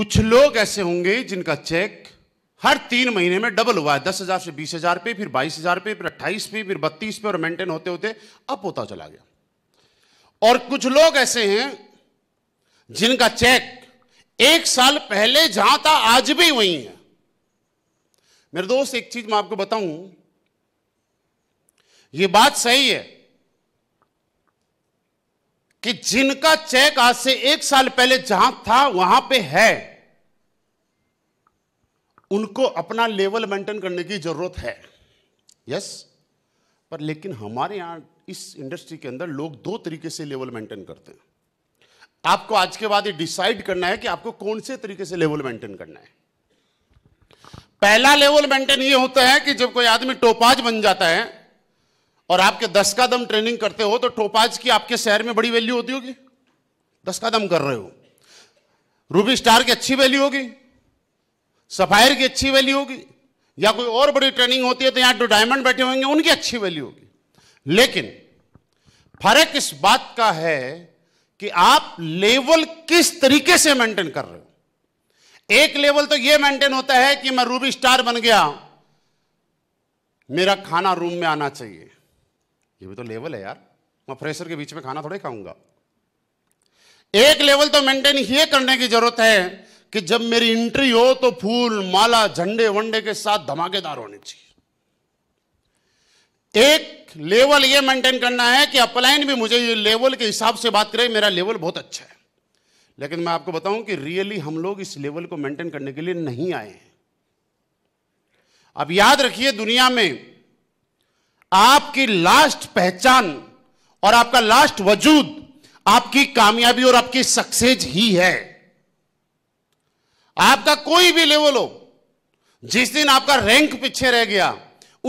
कुछ लोग ऐसे होंगे जिनका चेक हर तीन महीने में डबल हुआ है दस हज़ार से बीस हज़ार पे फिर बाईस हज़ार पे फिर अट्ठाईस पे फिर बत्तीस पे और मेंटेन होते होते अप होता चला गया और कुछ लोग ऐसे हैं जिनका चेक एक साल पहले जहां था आज भी वही है मेरे दोस्त एक चीज मैं आपको बताऊं ये बात सही है कि जिनका चेक आज से एक साल पहले जहां था वहां पे है उनको अपना लेवल मेंटेन करने की ज़रूरत है यस पर लेकिन हमारे यहां इस इंडस्ट्री के अंदर लोग दो तरीके से लेवल मेंटेन करते हैं आपको आज के बाद ये डिसाइड करना है कि आपको कौन से तरीके से लेवल मेंटेन करना है पहला लेवल मेंटेन ये होता है कि जब कोई आदमी टोपाज बन जाता है और आपके दस का दम ट्रेनिंग करते हो तो टोपाज की आपके शहर में बड़ी वैल्यू होती होगी दस का दम कर रहे हो रूबी स्टार की अच्छी वैल्यू होगी सफायर की अच्छी वैल्यू होगी या कोई और बड़ी ट्रेनिंग होती है तो यहां जो डायमंड बैठे होंगे उनकी अच्छी वैल्यू होगी लेकिन फर्क इस बात का है कि आप लेवल किस तरीके से मेंटेन कर रहे हो एक लेवल तो यह मेंटेन होता है कि मैं रूबी स्टार बन गया मेरा खाना रूम में आना चाहिए ये भी तो लेवल है यार मैं फ्रेशर के बीच में खाना थोड़े खाऊंगा एक लेवल तो मेंटेन ये करने की जरूरत है कि जब मेरी एंट्री हो तो फूल माला झंडे वंडे के साथ धमाकेदार होने चाहिए एक लेवल ये मेंटेन करना है कि अपलाइन भी मुझे ये लेवल के हिसाब से बात करे मेरा लेवल बहुत अच्छा है लेकिन मैं आपको बताऊं कि रियली हम लोग इस लेवल को मेंटेन करने के लिए नहीं आए हैं अब याद रखिए दुनिया में आपकी लास्ट पहचान और आपका लास्ट वजूद आपकी कामयाबी और आपकी सक्सेस ही है आपका कोई भी लेवल हो जिस दिन आपका रैंक पीछे रह गया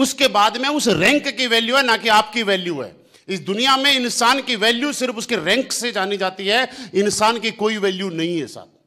उसके बाद में उस रैंक की वैल्यू है ना कि आपकी वैल्यू है इस दुनिया में इंसान की वैल्यू सिर्फ उसके रैंक से जानी जाती है इंसान की कोई वैल्यू नहीं है साथ